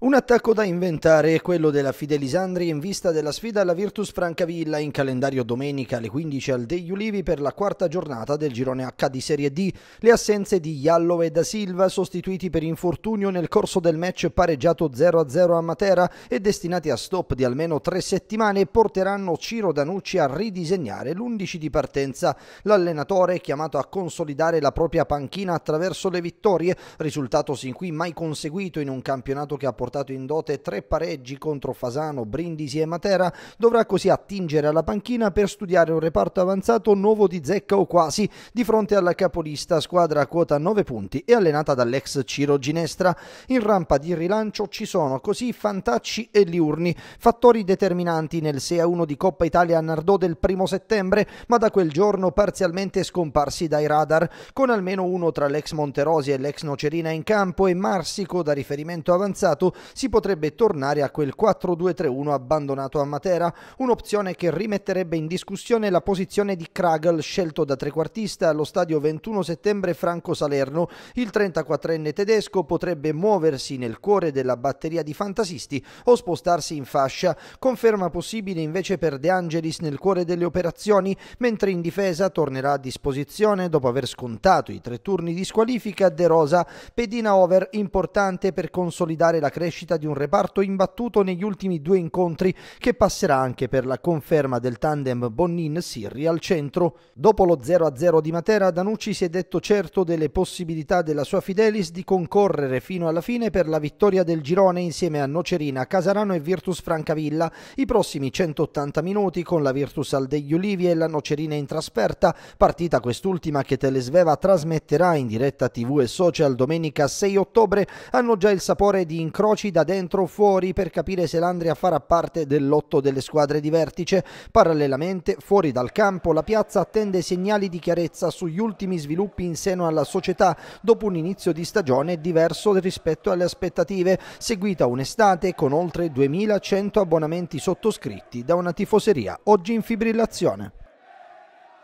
Un attacco da inventare è quello della Fidelisandri in vista della sfida alla Virtus Francavilla in calendario domenica alle 15 al Degli Ulivi per la quarta giornata del girone H di Serie D. Le assenze di Iallo e da Silva, sostituiti per infortunio nel corso del match pareggiato 0-0 a Matera e destinati a stop di almeno tre settimane, porteranno Ciro Danucci a ridisegnare l'11 di partenza. L'allenatore, chiamato a consolidare la propria panchina attraverso le vittorie, risultato sin qui mai conseguito in un campionato che ha portato portato in dote tre pareggi contro Fasano, Brindisi e Matera, dovrà così attingere alla panchina per studiare un reparto avanzato nuovo di zecca o quasi di fronte alla capolista squadra a quota 9 punti e allenata dall'ex Ciro Ginestra. In rampa di rilancio ci sono così Fantacci e Liurni, fattori determinanti nel 6-1 di Coppa Italia a Nardò del primo settembre, ma da quel giorno parzialmente scomparsi dai radar, con almeno uno tra l'ex Monterosi e l'ex Nocerina in campo e Marsico da riferimento avanzato si potrebbe tornare a quel 4-2-3-1 abbandonato a Matera, un'opzione che rimetterebbe in discussione la posizione di Kragel scelto da trequartista allo stadio 21 settembre Franco Salerno. Il 34enne tedesco potrebbe muoversi nel cuore della batteria di fantasisti o spostarsi in fascia, conferma possibile invece per De Angelis nel cuore delle operazioni, mentre in difesa tornerà a disposizione dopo aver scontato i tre turni di squalifica De Rosa, pedina over importante per consolidare la crescita crescita di un reparto imbattuto negli ultimi due incontri che passerà anche per la conferma del tandem bonin sirri al centro. Dopo lo 0-0 di Matera, Danucci si è detto certo delle possibilità della sua Fidelis di concorrere fino alla fine per la vittoria del girone insieme a Nocerina, Casarano e Virtus Francavilla. I prossimi 180 minuti con la Virtus al degli Ulivi e la Nocerina in trasferta, partita quest'ultima che Telesveva trasmetterà in diretta TV e social domenica 6 ottobre, hanno già il sapore di incrocio voci da dentro o fuori per capire se l'Andria farà parte del lotto delle squadre di vertice. Parallelamente, fuori dal campo, la piazza attende segnali di chiarezza sugli ultimi sviluppi in seno alla società dopo un inizio di stagione diverso rispetto alle aspettative, seguita un'estate con oltre 2100 abbonamenti sottoscritti da una tifoseria oggi in fibrillazione.